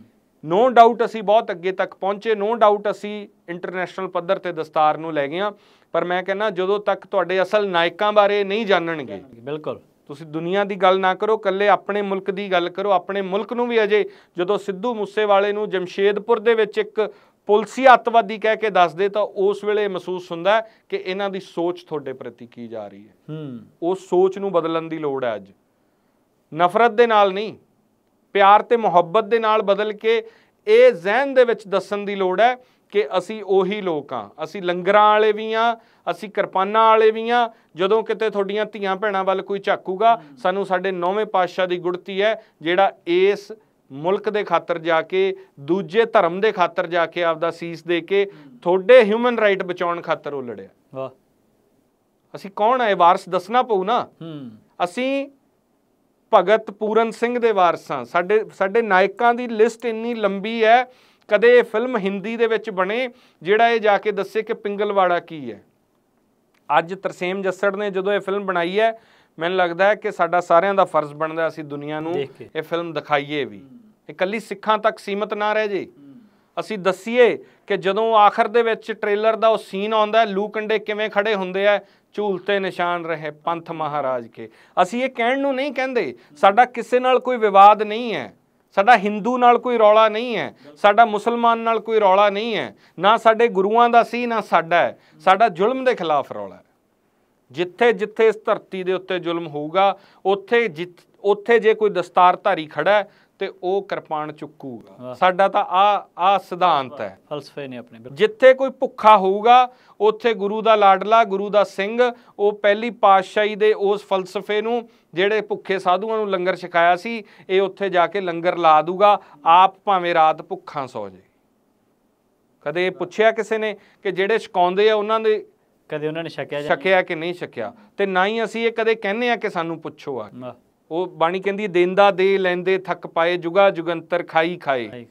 ਨੋ ਡਾਊਟ ਅਸੀਂ ਬਹੁਤ ਅੱਗੇ ਤੱਕ ਪਹੁੰਚੇ ਨੋ ਡਾਊਟ ਅਸੀਂ ਇੰਟਰਨੈਸ਼ਨਲ ਪੱਧਰ ਤੇ ਦਸਤਾਰ ਨੂੰ ਲੈ ਗਏ ਆ ਪਰ ਮੈਂ ਕਹਿੰਨਾ ਜਦੋਂ ਤੱਕ ਤੁਹਾਡੇ ਅਸਲ ਨਾਇਕਾਂ ਬਾਰੇ ਨਹੀਂ ਜਾਣਨਗੇ ਬਿਲਕੁਲ ਤੁਸੀਂ ਦੁਨੀਆ ਦੀ ਗੱਲ ਨਾ ਕਰੋ ਕੱਲੇ ਆਪਣੇ ਮੁਲਕ ਦੀ ਗੱਲ ਕਰੋ ਆਪਣੇ ਮੁਲਕ ਨੂੰ ਵੀ ਅਜੇ ਜਦੋਂ ਸਿੱਧੂ ਮੂਸੇਵਾਲੇ ਨੂੰ ਜਮਸ਼ੇਦਪੁਰ ਦੇ ਵਿੱਚ ਇੱਕ ਪੁਲਸੀ ਅੱਤਵਾਦੀ ਕਹਿ ਕੇ ਦੱਸਦੇ ਤਾਂ ਉਸ ਵੇਲੇ ਮਹਿਸੂਸ ਹੁੰਦਾ ਕਿ ਇਹਨਾਂ ਦੀ ਸੋਚ ਤੁਹਾਡੇ ਪ੍ਰਤੀ ਕੀ ਜਾ ਰਹੀ ਹੈ ਹੂੰ ਉਸ ਸੋਚ ਨੂੰ ਬਦਲਣ ਦੀ ਲੋੜ ਹੈ ਅੱਜ ਨਫ਼ਰਤ ਦੇ ਨਾਲ ਨਹੀਂ ਪਿਆਰ ਤੇ ਮੁਹੱਬਤ ਦੇ ਨਾਲ ਬਦਲ ਕੇ ਇਹ ਜ਼ਹਿਨ ਦੇ ਵਿੱਚ ਦੱਸਣ ਦੀ ਲੋੜ ਹੈ ਕਿ ਅਸੀਂ ਉਹੀ ਲੋਕ ਆ ਅਸੀਂ ਲੰਗਰਾਂ ਵਾਲੇ ਵੀ ਆ ਅਸੀਂ ਕਿਰਪਾਨਾਂ ਵਾਲੇ ਵੀ ਆ ਜਦੋਂ ਕਿਤੇ ਤੁਹਾਡੀਆਂ ਧੀਆਂ ਭੈਣਾਂ ਵੱਲ ਕੋਈ ਝਾਕੂਗਾ ਸਾਨੂੰ ਸਾਡੇ ਨੌਵੇਂ ਪਾਤਸ਼ਾਹ ਦੀ ਗੁੜਤੀ ਹੈ ਜਿਹੜਾ ਇਸ ਮੁਲਕ ਦੇ ਖਾਤਰ ਜਾ ਕੇ ਦੂਜੇ ਧਰਮ ਦੇ ਖਾਤਰ ਜਾ ਕੇ ਆਪਦਾ ਸੀਸ ਦੇ ਕੇ ਤੁਹਾਡੇ ਹਿਊਮਨ ਰਾਈਟ ਬਚਾਉਣ ਖਾਤਰ ਉਹ ਲੜਿਆ ਵਾਹ ਅਸੀਂ ਕੌਣ ਹੈ ਵਾਰਸ ਦੱਸਣਾ ਪਊ ਨਾ ਅਸੀਂ ਭਗਤ ਪੂਰਨ ਸਿੰਘ ਦੇ ਵਾਰਸਾਂ ਸਾਡੇ ਸਾਡੇ ਨਾਇਕਾਂ ਦੀ ਲਿਸਟ ਇੰਨੀ ਲੰਬੀ ਹੈ ਕਦੇ ਇਹ ਫਿਲਮ ਹਿੰਦੀ ਦੇ ਵਿੱਚ ਬਣੇ ਜਿਹੜਾ ਇਹ ਜਾ ਕੇ ਦੱਸੇ ਕਿ ਪਿੰਗਲਵਾੜਾ ਕੀ ਹੈ ਅੱਜ ਤਰਸੇਮ ਜੱਸੜ ਨੇ ਜਦੋਂ ਇਹ ਫਿਲਮ ਬਣਾਈ ਹੈ ਮੈਨੂੰ ਲੱਗਦਾ ਹੈ ਕਿ ਸਾਡਾ ਸਾਰਿਆਂ ਦਾ ਫਰਜ਼ ਬਣਦਾ ਅਸੀਂ ਦੁਨੀਆ ਨੂੰ ਇਹ ਫਿਲਮ ਦਿਖਾਈਏ ਵੀ ਇਹ ਕੱਲੀ ਸਿੱਖਾਂ ਤੱਕ ਸੀਮਤ ਨਾ ਰਹਿ ਜੇ ਅਸੀਂ ਦੱਸੀਏ ਕਿ ਜਦੋਂ ਆਖਰ ਦੇ ਵਿੱਚ ਟ੍ਰੇਲਰ ਦਾ ਉਹ ਸੀਨ ਆਉਂਦਾ ਲੂ ਕੰਡੇ ਕਿਵੇਂ ਖੜੇ ਹੁੰਦੇ ਆ ਝੂਲਤੇ ਨਿਸ਼ਾਨ ਰਹੇ ਪੰਥ ਮਹਾਰਾਜ ਕੇ ਅਸੀਂ ਇਹ ਕਹਿਣ ਨੂੰ ਨਹੀਂ ਕਹਿੰਦੇ ਸਾਡਾ ਕਿਸੇ ਨਾਲ ਕੋਈ ਵਿਵਾਦ ਨਹੀਂ ਹੈ ਸਾਡਾ Hindu ਨਾਲ ਕੋਈ ਰੌਲਾ ਨਹੀਂ ਹੈ ਸਾਡਾ ਮੁਸਲਮਾਨ ਨਾਲ ਕੋਈ ਰੌਲਾ ਨਹੀਂ ਹੈ ਨਾ ਸਾਡੇ ਗੁਰੂਆਂ ਦਾ ਸੀ ਨਾ ਸਾਡਾ ਸਾਡਾ ਜ਼ੁਲਮ ਦੇ ਖਿਲਾਫ ਰੌਲਾ ਹੈ ਜਿੱਥੇ ਜਿੱਥੇ ਇਸ ਧਰਤੀ ਦੇ ਉੱਤੇ ਜ਼ੁਲਮ ਹੋਊਗਾ ਉੱਥੇ ਉੱਥੇ ਜੇ ਕੋਈ ਦਸਤਾਰਧਾਰੀ ਖੜਾ ਹੈ ਤੇ ਉਹ ਕਿਰਪਾਨ ਚੁੱਕੂਗਾ ਸਾਡਾ ਤਾਂ ਆ ਆ ਸਿਧਾਂਤ ਹੈ ਫਲਸਫੇ ਨੇ ਆਪਣੇ ਜਿੱਥੇ ਕੋਈ ਭੁੱਖਾ ਹੋਊਗਾ ਉੱਥੇ ਗੁਰੂ ਦਾ ਲਾਡਲਾ ਗੁਰੂ ਦਾ ਸਿੰਘ ਉਹ ਪਹਿਲੀ ਪਾਤਸ਼ਾਹੀ ਦੇ ਉਸ ਫਲਸਫੇ ਨੂੰ ਜਿਹੜੇ ਭੁੱਖੇ ਸਾਧੂਆਂ ਨੂੰ ਲੰਗਰ ਛਕਾਇਆ ਸੀ ਇਹ ਉੱਥੇ ਜਾ ਕੇ ਲੰਗਰ ਲਾ ਦੂਗਾ ਆਪ ਭਾਵੇਂ ਰਾਤ ਭੁੱਖਾ ਸੌ ਜੇ ਕਦੇ ਪੁੱਛਿਆ ਕਿਸੇ ਨੇ ਕਿ ਜਿਹੜੇ ਛਕਾਉਂਦੇ ਆ ਉਹਨਾਂ ਦੇ ਕਦੇ ਉਹਨਾਂ ਨੇ ਛਕਿਆ ਜਾਂ ਛਕਿਆ ਕਿ ਨਹੀਂ ਛਕਿਆ ਤੇ ਨਾ ਹੀ ਅਸੀਂ ਇਹ ਕਦੇ ਕਹਿੰਨੇ ਆ ਕਿ ਸਾਨੂੰ ਪੁੱਛੋ ਆ ਉਹ ਬਾਣੀ ਕਹਿੰਦੀ ਦੇਂਦਾ ਦੇ ਲੈਂਦੇ ਥੱਕ ਪਾਏ ਜੁਗਾ ਜੁਗੰਤਰ ਖਾਈ ਖਾਏ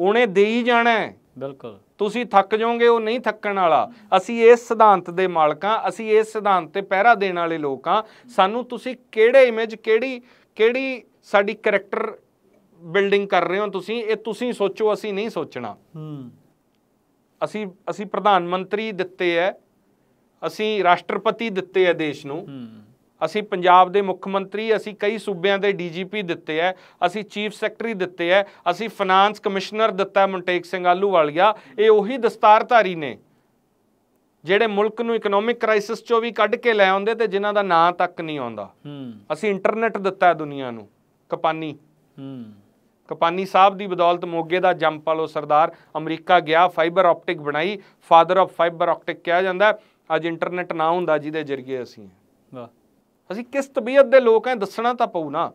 ਉਹਨੇ ਦੇਈ ਜਾਣਾ ਬਿਲਕੁਲ ਤੁਸੀਂ ਥੱਕ ਜਾਓਗੇ ਉਹ ਨਹੀਂ ਥੱਕਣ ਵਾਲਾ ਅਸੀਂ ਇਸ ਸਿਧਾਂਤ ਦੇ ਮਾਲਕਾਂ ਅਸੀਂ ਇਸ ਸਿਧਾਂਤ ਤੇ ਪਹਿਰਾ ਦੇਣ ਵਾਲੇ ਲੋਕ ਆ ਸਾਨੂੰ ਤੁਸੀਂ ਕਿਹੜੇ ਇਮੇਜ ਕਿਹੜੀ ਕਿਹੜੀ ਸਾਡੀ ਕੈਰੈਕਟਰ ਬਿਲਡਿੰਗ ਕਰ ਰਹੇ ਹੋ ਤੁਸੀਂ ਇਹ ਤੁਸੀਂ ਸੋਚੋ ਅਸੀਂ ਨਹੀਂ ਸੋਚਣਾ ਹੂੰ ਅਸੀਂ ਅਸੀਂ ਪ੍ਰਧਾਨ ਮੰਤਰੀ ਦਿੱਤੇ ਐ ਅਸੀਂ ਰਾਸ਼ਟਰਪਤੀ ਦਿੱਤੇ ਐ ਦੇਸ਼ ਨੂੰ ਹੂੰ ਅਸੀਂ ਪੰਜਾਬ ਦੇ ਮੁੱਖ ਮੰਤਰੀ ਅਸੀਂ ਕਈ ਸੂਬਿਆਂ ਦੇ ਡੀਜੀਪੀ ਦਿੱਤੇ ਐ ਅਸੀਂ ਚੀਫ ਸੈਕਟਰੀ ਦਿੱਤੇ ਐ ਅਸੀਂ ਫਾਈਨਾਂਸ ਕਮਿਸ਼ਨਰ ਦਿੱਤਾ ਮੁੰਟੇਕ ਸਿੰਘ ਆਲੂਵਾਲੀਆ ਇਹ ਉਹੀ ਦਸਤਾਰਧਾਰੀ ਨੇ ਜਿਹੜੇ ਮੁਲਕ ਨੂੰ ਇਕਨੋਮਿਕ ਕ੍ਰਾਈਸਿਸ ਚੋਂ ਵੀ ਕੱਢ ਕੇ ਲੈ ਆਉਂਦੇ ਤੇ ਜਿਨ੍ਹਾਂ ਦਾ ਨਾਂ ਤੱਕ ਨਹੀਂ ਆਉਂਦਾ ਅਸੀਂ ਇੰਟਰਨੈਟ ਦਿੱਤਾ ਦੁਨੀਆ ਨੂੰ ਕਪਾਨੀ ਕਪਾਨੀ ਸਾਹਿਬ ਦੀ ਬਦੌਲਤ ਮੋਗੇ ਦਾ ਜੰਪਾਲੋ ਸਰਦਾਰ ਅਮਰੀਕਾ ਗਿਆ ਫਾਈਬਰ ਆਪਟਿਕ ਬਣਾਈ ਫਾਦਰ ਆਫ ਫਾਈਬਰ ਆਪਟਿਕ ਕਿਹਾ ਜਾਂਦਾ ਅੱਜ ਇੰਟਰਨੈਟ ਨਾ ਹੁੰਦਾ ਜਿਹਦੇ ਜ਼ਰੀਏ ਅਸੀਂ ਅਸੀਂ ਕਿਸ ਤਬੀਅਤ ਦੇ ਲੋਕ ਐ ਦੱਸਣਾ ਤਾਂ ਪਊ ਨਾ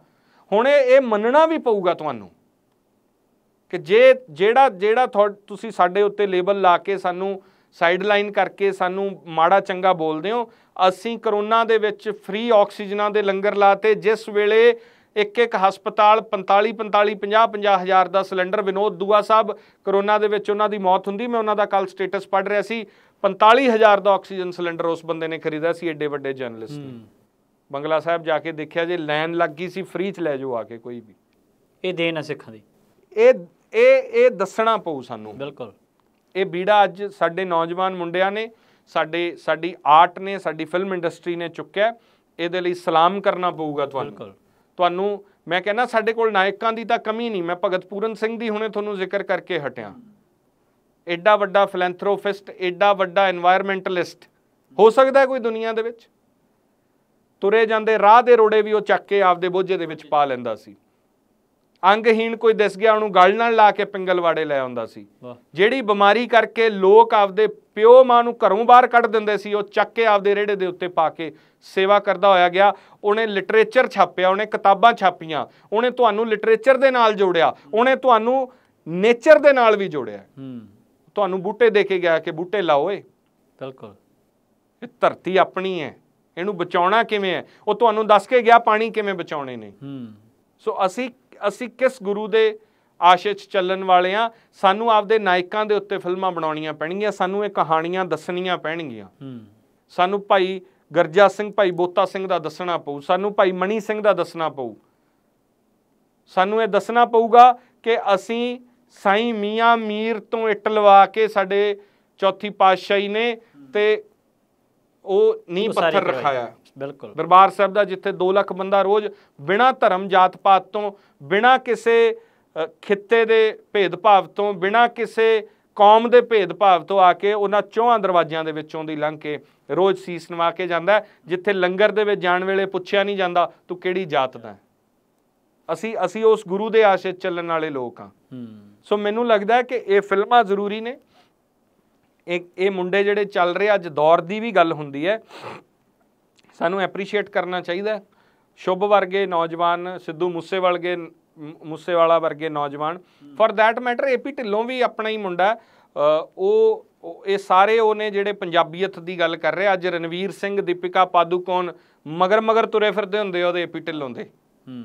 ਹੁਣ ਇਹ ਮੰਨਣਾ ਵੀ ਪਊਗਾ ਤੁਹਾਨੂੰ ਕਿ ਜੇ ਜਿਹੜਾ ਜਿਹੜਾ ਤੁਸੀਂ ਸਾਡੇ ਉੱਤੇ ਲੇਬਲ ਲਾ ਕੇ ਸਾਨੂੰ ਸਾਈਡਲਾਈਨ ਕਰਕੇ ਸਾਨੂੰ ਮਾੜਾ ਚੰਗਾ ਬੋਲਦੇ ਹੋ ਅਸੀਂ ਕਰੋਨਾ ਦੇ ਵਿੱਚ ਫ੍ਰੀ ਆਕਸੀਜਨਾਂ ਦੇ ਲੰਗਰ ਲਾਤੇ ਜਿਸ ਵੇਲੇ ਇੱਕ ਇੱਕ ਹਸਪਤਾਲ 45 45 50 50 ਹਜ਼ਾਰ ਦਾ ਸਿਲੰਡਰ ਵਿਨੋਦ ਦੁਆ ਸਾਹਿਬ ਕਰੋਨਾ ਦੇ ਵਿੱਚ ਉਹਨਾਂ ਦੀ ਮੌਤ ਹੁੰਦੀ ਮੈਂ ਉਹਨਾਂ ਦਾ ਕੱਲ ਸਟੇਟਸ ਪੜ੍ਹ ਰਿਹਾ ਸੀ 45000 ਦਾ ਆਕਸੀਜਨ ਸਿਲੰਡਰ ਉਸ ਬੰਦੇ ਨੇ ਖਰੀਦਿਆ ਸੀ ਏਡੇ ਵੱਡੇ ਜਰਨਲਿਸਟ ਨੇ ਬੰਗਲਾ ਸਾਹਿਬ ਜਾ ਕੇ ਦੇਖਿਆ ਜੇ ਲਾਈਨ ਲੱਗ ਗਈ ਸੀ ਫ੍ਰੀ ਚ ਲੈ ਜਾਓ ਆ ਕੇ ਕੋਈ ਵੀ ਇਹ ਦੇਣ ਆ ਸਿੱਖਾਂ ਦੀ ਇਹ ਇਹ ਇਹ ਦੱਸਣਾ ਪਊ ਸਾਨੂੰ ਬਿਲਕੁਲ ਇਹ ਬੀੜਾ ਅੱਜ ਸਾਡੇ ਨੌਜਵਾਨ ਮੁੰਡਿਆਂ ਨੇ ਸਾਡੇ ਸਾਡੀ ਆਰਟ ਨੇ ਸਾਡੀ ਫਿਲਮ ਇੰਡਸਟਰੀ ਨੇ ਚੁੱਕਿਆ ਇਹਦੇ ਲਈ ਸਲਾਮ ਕਰਨਾ ਪਊਗਾ ਤੁਹਾਨੂੰ ਬਿਲਕੁਲ ਤੁਹਾਨੂੰ ਮੈਂ ਕਹਿੰਦਾ ਸਾਡੇ ਕੋਲ ਨਾਇਕਾਂ ਦੀ ਤਾਂ ਕਮੀ ਨਹੀਂ ਮੈਂ ਭਗਤ ਪੂਰਨ ਸਿੰਘ ਦੀ ਹੁਣੇ ਤੁਹਾਨੂੰ ਜ਼ਿਕਰ ਕਰਕੇ ਹਟਿਆ ਐਡਾ ਵੱਡਾ ਫਿਲੈਂਥਰੋਫਿਸਟ ਐਡਾ ਵੱਡਾ এনवायरमेंटਲਿਸਟ ਹੋ ਸਕਦਾ ਕੋਈ ਦੁਨੀਆ ਦੇ ਵਿੱਚ ਤੁਰੇ ਜਾਂਦੇ ਰਾਹ ਦੇ ਰੋੜੇ ਵੀ ਉਹ ਚੱਕ ਕੇ ਆਪਦੇ ਬੋਝੇ ਦੇ ਵਿੱਚ ਪਾ ਲੈਂਦਾ ਸੀ ਅੰਗਹੀਣ ਕੋਈ ਦਿਸ ਗਿਆ ਉਹਨੂੰ ਗਲ ਨਾਲ ਲਾ ਕੇ ਪਿੰਗਲਵਾੜੇ ਲੈ ਆਉਂਦਾ ਸੀ ਜਿਹੜੀ ਬਿਮਾਰੀ ਕਰਕੇ ਲੋਕ ਆਪਦੇ ਪਿਓ ਮਾਂ ਨੂੰ ਘਰੋਂ ਬਾਹਰ ਕੱਢ ਦਿੰਦੇ ਸੀ ਉਹ ਚੱਕ ਕੇ ਆਪਦੇ ਰੇੜੇ ਦੇ ਉੱਤੇ ਪਾ ਕੇ ਸੇਵਾ ਕਰਦਾ ਹੋਇਆ ਗਿਆ ਉਹਨੇ ਲਿਟਰੇਚਰ ਛਾਪਿਆ ਉਹਨੇ ਕਿਤਾਬਾਂ ਛਾਪੀਆਂ ਉਹਨੇ ਤੁਹਾਨੂੰ ਲਿਟਰੇਚਰ ਦੇ ਨਾਲ ਜੋੜਿਆ ਉਹਨੇ ਤੁਹਾਨੂੰ ਨੇਚਰ ਦੇ ਨਾਲ ਵੀ ਜੋੜਿਆ ਤੁਹਾਨੂੰ ਬੂਟੇ ਦੇ ਕੇ ਗਿਆ ਕਿ ਬੂਟੇ ਲਾਓ ਏ ਬਿਲਕੁਲ ਇਹ ਧਰਤੀ ਆਪਣੀ ਹੈ ਇਹਨੂੰ ਬਚਾਉਣਾ ਕਿਵੇਂ ਹੈ ਉਹ ਤੁਹਾਨੂੰ ਦੱਸ ਕੇ ਗਿਆ ਪਾਣੀ ਕਿਵੇਂ ਬਚਾਉਣੇ ਨੇ ਹੂੰ ਸੋ ਅਸੀਂ ਅਸੀਂ ਕਿਸ ਗੁਰੂ ਦੇ ਆਸ਼ਿਤ ਚੱਲਣ ਵਾਲੇ ਆ ਸਾਨੂੰ ਆਪਦੇ ਨਾਇਕਾਂ ਦੇ ਉੱਤੇ ਫਿਲਮਾਂ ਬਣਾਉਣੀਆਂ ਪੈਣਗੀਆਂ ਸਾਨੂੰ ਇਹ ਕਹਾਣੀਆਂ ਦੱਸਣੀਆਂ ਪੈਣਗੀਆਂ ਹੂੰ ਸਾਨੂੰ ਭਾਈ ਗਰਜਾ ਸਿੰਘ ਭਾਈ ਬੋਤਾ ਸਿੰਘ ਦਾ ਦੱਸਣਾ ਪਊ ਸਾਨੂੰ ਭਾਈ ਮਣੀ ਸਿੰਘ ਦਾ ਦੱਸਣਾ ਪਊ ਸਾਨੂੰ ਇਹ ਦੱਸਣਾ ਪਊਗਾ ਕਿ ਅਸੀਂ ਸਾਈ ਮੀਆਂ ਮੀਰ ਤੋਂ ਇੱਟ ਲਵਾ ਕੇ ਸਾਡੇ ਚੌਥੀ ਪਾਤਸ਼ਾਹੀ ਨੇ ਤੇ ਉਹ ਨੀਂਹ ਪੱਥਰ ਰਖਾਇਆ ਬਿਲਕੁਲ ਦਰਬਾਰ ਸਾਹਿਬ ਦਾ ਜਿੱਥੇ 2 ਲੱਖ ਬੰਦਾ ਰੋਜ਼ ਬਿਨਾ ਧਰਮ ਜਾਤ ਪਾਤ ਤੋਂ ਬਿਨਾ ਕਿਸੇ ਖਿੱਤੇ ਦੇ ਭੇਦਭਾਵ ਤੋਂ ਬਿਨਾ ਕਿਸੇ ਕੌਮ ਦੇ ਭੇਦਭਾਵ ਤੋਂ ਆ ਕੇ ਉਹਨਾਂ ਚੌਹਾਂ ਦਰਵਾਜ਼ਿਆਂ ਦੇ ਵਿੱਚੋਂ ਦੀ ਲੰਘ ਕੇ ਰੋਜ਼ ਸੀਸ ਨਵਾ ਕੇ ਜਾਂਦਾ ਜਿੱਥੇ ਲੰਗਰ ਦੇ ਵਿੱਚ ਜਾਣ ਵੇਲੇ ਪੁੱਛਿਆ ਨਹੀਂ ਜਾਂਦਾ ਤੂੰ ਕਿਹੜੀ ਜਾਤ ਦਾ ਅਸੀਂ ਅਸੀਂ ਉਸ ਗੁਰੂ ਦੇ ਆਸ਼ੇ ਚੱਲਣ ਵਾਲੇ ਲੋਕ ਆ ਸੋ ਮੈਨੂੰ ਲੱਗਦਾ ਕਿ ਇਹ ਫਿਲਮਾਂ ਜ਼ਰੂਰੀ ਨੇ ਇਹ ਇਹ ਮੁੰਡੇ ਜਿਹੜੇ ਚੱਲ ਰਹੇ ਅੱਜ ਦੌਰ ਦੀ ਵੀ ਗੱਲ ਹੁੰਦੀ ਹੈ ਸਾਨੂੰ ਐਪਰੀਸ਼ੀਏਟ ਕਰਨਾ ਚਾਹੀਦਾ ਸ਼ੁਭ ਵਰਗੇ ਨੌਜਵਾਨ ਸਿੱਧੂ ਮੂਸੇ ਵਰਗੇ ਮੂਸੇ ਵਾਲਾ ਵਰਗੇ ਨੌਜਵਾਨ for that matter AP Dhillon ਵੀ ਆਪਣਾ ਹੀ ਮੁੰਡਾ ਉਹ ਇਹ ਸਾਰੇ ਉਹ ਨੇ ਜਿਹੜੇ ਪੰਜਾਬੀਅਤ ਦੀ ਗੱਲ ਕਰ ਰਹੇ ਅੱਜ ਰਣਵੀਰ ਸਿੰਘ ਦੀਪਿਕਾ ਪਾਦੂਕੋਨ ਮਗਰ ਮਗਰ ਤੁਰੇ ਫਿਰਦੇ ਹੁੰਦੇ ਉਹਦੇ ਏਪੀ ਢਿੱਲੋਂ ਦੇ ਹੂੰ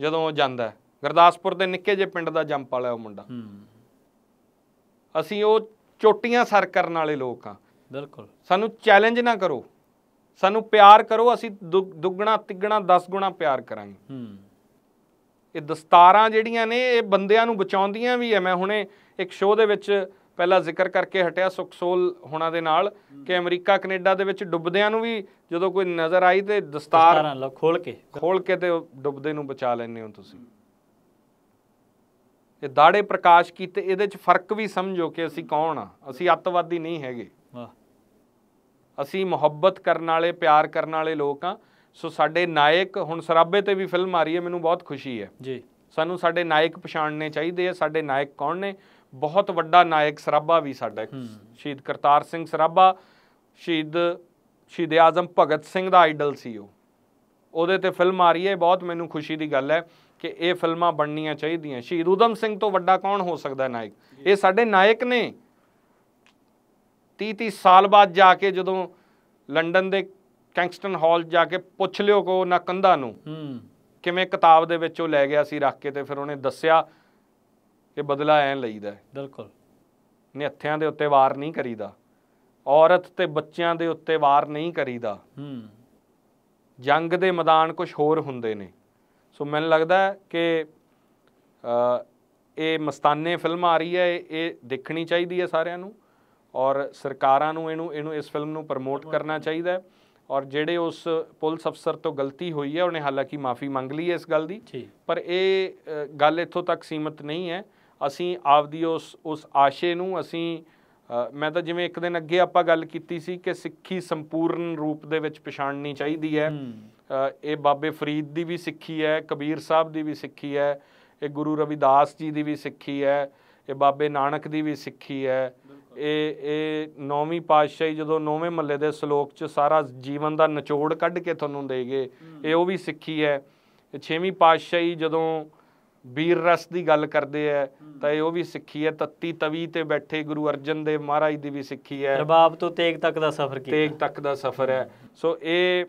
ਜਦੋਂ ਉਹ ਜਾਂਦਾ ਗੁਰਦਾਸਪੁਰ ਦੇ ਨਿੱਕੇ ਜੇ ਪਿੰਡ ਦਾ ਜੰਪ ਵਾਲਾ ਉਹ ਮੁੰਡਾ ਹੂੰ ਅਸੀਂ ਉਹ ਚੋਟੀਆਂ ਸਰ ਕਰਨ ਵਾਲੇ ਲੋਕ ਆ ਬਿਲਕੁਲ ਸਾਨੂੰ ਚੈਲੰਜ ਨਾ ਕਰੋ ਸਾਨੂੰ ਪਿਆਰ ਕਰੋ ਅਸੀਂ ਦੁੱਗਣਾ ਤਿੱਗਣਾ 10 ਗੁਣਾ ਪਿਆਰ ਕਰਾਂਗੇ ਹੂੰ ਇਹ ਦਸਤਾਰਾਂ ਜਿਹੜੀਆਂ ਨੇ ਇਹ ਬੰਦਿਆਂ ਨੂੰ ਬਚਾਉਂਦੀਆਂ ਵੀ ਐ ਮੈਂ ਹੁਣੇ ਇੱਕ ਸ਼ੋਅ ਦੇ ਵਿੱਚ ਪਹਿਲਾਂ ਜ਼ਿਕਰ ਕਰਕੇ ਹਟਿਆ ਸੁਖਸੋਲ ਹੋਣਾ ਦੇ ਨਾਲ ਕਿ ਅਮਰੀਕਾ ਕੈਨੇਡਾ ਦੇ ਵਿੱਚ ਡੁੱਬਦਿਆਂ ਨੂੰ ਵੀ ਜਦੋਂ ਕੋਈ ਨਜ਼ਰ ਆਈ ਤੇ ਦਸਤਾਰ ਖੋਲ ਕੇ ਖੋਲ ਕੇ ਤੇ ਡੁੱਬਦੇ ਨੂੰ ਬਚਾ ਲੈਂਦੇ ਹੋ ਤੁਸੀਂ ਇਹ ਦਾੜੇ ਪ੍ਰਕਾਸ਼ ਕੀਤੇ ਇਹਦੇ ਚ ਫਰਕ ਵੀ ਸਮਝੋ ਕਿ ਅਸੀਂ ਕੌਣ ਆ ਅਸੀਂ ਅੱਤਵਾਦੀ ਨਹੀਂ ਹੈਗੇ ਅਸੀਂ ਮੁਹੱਬਤ ਕਰਨ ਵਾਲੇ ਪਿਆਰ ਕਰਨ ਵਾਲੇ ਲੋਕ ਆ ਸੋ ਸਾਡੇ ਨਾਇਕ ਹੁਣ ਸਰਾਬੇ ਤੇ ਵੀ ਫਿਲਮ ਆ ਰਹੀ ਹੈ ਮੈਨੂੰ ਬਹੁਤ ਖੁਸ਼ੀ ਹੈ ਜੀ ਸਾਨੂੰ ਸਾਡੇ ਨਾਇਕ ਪਛਾਣਨੇ ਚਾਹੀਦੇ ਆ ਸਾਡੇ ਨਾਇਕ ਕੌਣ ਨੇ ਬਹੁਤ ਵੱਡਾ ਨਾਇਕ ਸਰਾਬਾ ਵੀ ਸਾਡਾ ਸ਼ਹੀਦ ਕਰਤਾਰ ਸਿੰਘ ਸਰਾਬਾ ਸ਼ਹੀਦ ਸ਼ਹੀਦ ਆਜ਼ਮ ਭਗਤ ਸਿੰਘ ਦਾ ਆਈਡਲ ਸੀ ਉਹ ਉਹਦੇ ਤੇ ਫਿਲਮ ਆ ਰਹੀ ਹੈ ਬਹੁਤ ਮੈਨੂੰ ਖੁਸ਼ੀ ਦੀ ਗੱਲ ਹੈ ਕਿ ਇਹ ਫਿਲਮਾਂ ਬਣਨੀਆਂ ਚਾਹੀਦੀਆਂ ਸ਼ਹੀਦ ਉਦਮ ਸਿੰਘ ਤੋਂ ਵੱਡਾ ਕੌਣ ਹੋ ਸਕਦਾ ਨਾਇਕ ਇਹ ਸਾਡੇ ਨਾਇਕ ਨੇ 30 30 ਸਾਲ ਬਾਅਦ ਜਾ ਕੇ ਜਦੋਂ ਲੰਡਨ ਦੇ ਕੈਂਗਸਟਨ ਹਾਲ ਜਾ ਕੇ ਪੁੱਛ ਲਿਓ ਕੋ ਨਾ ਕੰਧਾ ਨੂੰ ਕਿਵੇਂ ਕਿਤਾਬ ਦੇ ਵਿੱਚ ਉਹ ਲੈ ਗਿਆ ਸੀ ਰੱਖ ਕੇ ਤੇ ਫਿਰ ਉਹਨੇ ਦੱਸਿਆ ਕਿ ਬਦਲਾ ਐ ਲਈਦਾ ਬਿਲਕੁਲ ਨਿਹੱਥਿਆਂ ਦੇ ਉੱਤੇ ਵਾਰ ਨਹੀਂ ਕਰੀਦਾ ਔਰਤ ਤੇ ਬੱਚਿਆਂ ਦੇ ਉੱਤੇ ਵਾਰ ਨਹੀਂ ਕਰੀਦਾ ਹੂੰ ਜੰਗ ਦੇ ਮੈਦਾਨ ਕੁਝ ਹੋਰ ਹੁੰਦੇ ਨੇ ਸੋ ਮੈਨੂੰ ਲੱਗਦਾ ਕਿ ਇਹ ਮਸਤਾਨੇ ਫਿਲਮ ਆ ਰਹੀ ਹੈ ਇਹ ਦੇਖਣੀ ਚਾਹੀਦੀ ਹੈ ਸਾਰਿਆਂ ਨੂੰ ਔਰ ਸਰਕਾਰਾਂ ਨੂੰ ਇਹਨੂੰ ਇਹਨੂੰ ਇਸ ਫਿਲਮ ਨੂੰ ਪ੍ਰਮੋਟ ਕਰਨਾ ਚਾਹੀਦਾ ਹੈ ਔਰ ਜਿਹੜੇ ਉਸ ਪੁਲਿਸ ਅਫਸਰ ਤੋਂ ਗਲਤੀ ਹੋਈ ਹੈ ਉਹਨੇ ਹਾਲਾਂਕਿ ਮਾਫੀ ਮੰਗ ਲਈ ਹੈ ਇਸ ਗੱਲ ਦੀ ਪਰ ਇਹ ਗੱਲ ਇੱਥੋਂ ਤੱਕ ਸੀਮਤ ਨਹੀਂ ਹੈ ਅਸੀਂ ਆਪਦੀ ਉਸ ਉਸ ਆਸ਼ੇ ਨੂੰ ਅਸੀਂ ਮੈਂ ਤਾਂ ਜਿਵੇਂ ਇੱਕ ਦਿਨ ਅੱਗੇ ਆਪਾਂ ਗੱਲ ਕੀਤੀ ਸੀ ਕਿ ਸਿੱਖੀ ਸੰਪੂਰਨ ਰੂਪ ਦੇ ਵਿੱਚ ਪਛਾਣਨੀ ਚਾਹੀਦੀ ਹੈ ਇਹ ਬਾਬੇ ਫਰੀਦ ਦੀ ਵੀ ਸਿੱਖੀ ਹੈ ਕਬੀਰ ਸਾਹਿਬ ਦੀ ਵੀ ਸਿੱਖੀ ਹੈ ਇਹ ਗੁਰੂ ਰਵਿਦਾਸ ਜੀ ਦੀ ਵੀ ਸਿੱਖੀ ਹੈ ਇਹ ਬਾਬੇ ਨਾਨਕ ਦੀ ਵੀ ਸਿੱਖੀ ਹੈ ਇਹ ਇਹ ਨੌਵੀਂ ਪਾਤਸ਼ਾਹੀ ਜਦੋਂ ਨੌਵੇਂ ਮੱਲੇ ਦੇ ਸ਼ਲੋਕ 'ਚ ਸਾਰਾ ਜੀਵਨ ਦਾ ਨਿਚੋੜ ਕੱਢ ਕੇ ਤੁਹਾਨੂੰ ਦੇਗੇ ਇਹ ਉਹ ਵੀ ਸਿੱਖੀ ਹੈ ਛੇਵੀਂ ਪਾਤਸ਼ਾਹੀ ਜਦੋਂ ਵੀਰ ਰਸ ਦੀ ਗੱਲ ਕਰਦੇ ਐ ਤਾਂ ਇਹ ਉਹ ਵੀ ਸਿੱਖੀ ਐ ਤਤੀ ਤਵੀ ਤੇ ਬੈਠੇ ਗੁਰੂ ਅਰਜਨ ਦੇਵ ਮਹਾਰਾਜ ਦੀ ਵੀ ਸਿੱਖੀ ਐ ਰਬਾਬ ਤੋਂ ਤੇਗ ਤੱਕ ਦਾ ਸਫ਼ਰ ਕੀਤਾ ਤੇਗ ਤੱਕ ਦਾ ਸਫ਼ਰ ਐ ਸੋ ਇਹ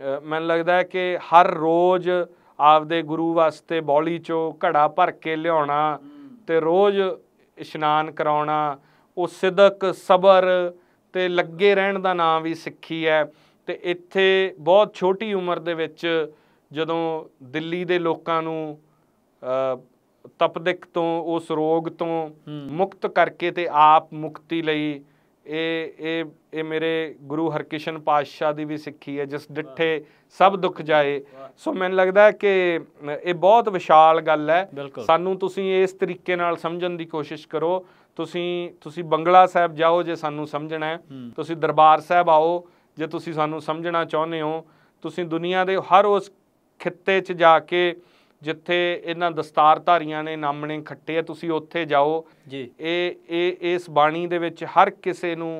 ਮੈਨੂੰ ਲੱਗਦਾ ਹੈ ਕਿ ਹਰ ਰੋਜ਼ ਆਪਦੇ ਗੁਰੂ ਵਾਸਤੇ ਬੌਲੀ ਚੋਂ ਘੜਾ ਭਰ ਕੇ ਲਿਆਉਣਾ ਤੇ ਰੋਜ਼ ਇਸ਼ਨਾਨ ਕਰਾਉਣਾ ਉਹ ਸਿਦਕ ਸਬਰ ਤੇ ਲੱਗੇ ਰਹਿਣ ਦਾ ਨਾਮ ਵੀ ਸਿੱਖੀ ਹੈ ਤੇ ਇੱਥੇ ਬਹੁਤ ਛੋਟੀ ਉਮਰ ਦੇ ਵਿੱਚ ਜਦੋਂ ਦਿੱਲੀ ਦੇ ਲੋਕਾਂ ਨੂੰ ਤਪਦਿਕ ਤੋਂ ਉਸ ਰੋਗ ਤੋਂ ਮੁਕਤ ਕਰਕੇ ਤੇ ਆਪ ਮੁਕਤੀ ਲਈ ਇਹ ਇਹ ਇਹ ਮੇਰੇ ਗੁਰੂ ਹਰਕਿਸ਼ਨ ਪਾਤਸ਼ਾਹ ਦੀ ਵੀ ਸਿੱਖੀ ਹੈ ਜਿਸ ਡਿੱਠੇ ਸਭ ਦੁੱਖ ਜਾਏ ਸੋ ਮੈਨੂੰ ਲੱਗਦਾ ਹੈ ਕਿ ਇਹ ਬਹੁਤ ਵਿਸ਼ਾਲ ਗੱਲ ਹੈ ਸਾਨੂੰ ਤੁਸੀਂ ਇਸ ਤਰੀਕੇ ਨਾਲ ਸਮਝਣ ਦੀ ਕੋਸ਼ਿਸ਼ ਕਰੋ ਤੁਸੀਂ ਤੁਸੀਂ ਬੰਗਲਾ ਸਾਹਿਬ ਜਾਓ ਜੇ ਸਾਨੂੰ ਸਮਝਣਾ ਹੈ ਤੁਸੀਂ ਦਰਬਾਰ ਸਾਹਿਬ ਆਓ ਜੇ ਤੁਸੀਂ ਸਾਨੂੰ ਸਮਝਣਾ ਚਾਹੁੰਦੇ ਹੋ ਤੁਸੀਂ ਦੁਨੀਆ ਦੇ ਹਰ ਉਸ ਖਿੱਤੇ 'ਚ ਜਾ ਕੇ ਜਿੱਥੇ ਇਹਨਾਂ ਦਸਤਾਰਧਾਰੀਆਂ ਨੇ ਨਾਮਣੇ ਖੱਟੇ ਆ ਤੁਸੀਂ ਉੱਥੇ ਜਾਓ ਜੀ ਇਹ ਇਹ ਇਸ ਬਾਣੀ ਦੇ ਵਿੱਚ ਹਰ ਕਿਸੇ ਨੂੰ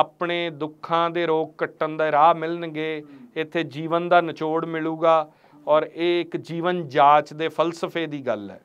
ਆਪਣੇ ਦੁੱਖਾਂ ਦੇ ਰੋਗ ਕੱਟਣ ਦਾ ਰਾਹ ਮਿਲਣਗੇ ਇੱਥੇ ਜੀਵਨ ਦਾ ਨਿਚੋੜ ਮਿਲੂਗਾ ਔਰ ਇਹ ਇੱਕ ਜੀਵਨ ਜਾਂਚ ਦੇ ਫਲਸਫੇ ਦੀ ਗੱਲ ਹੈ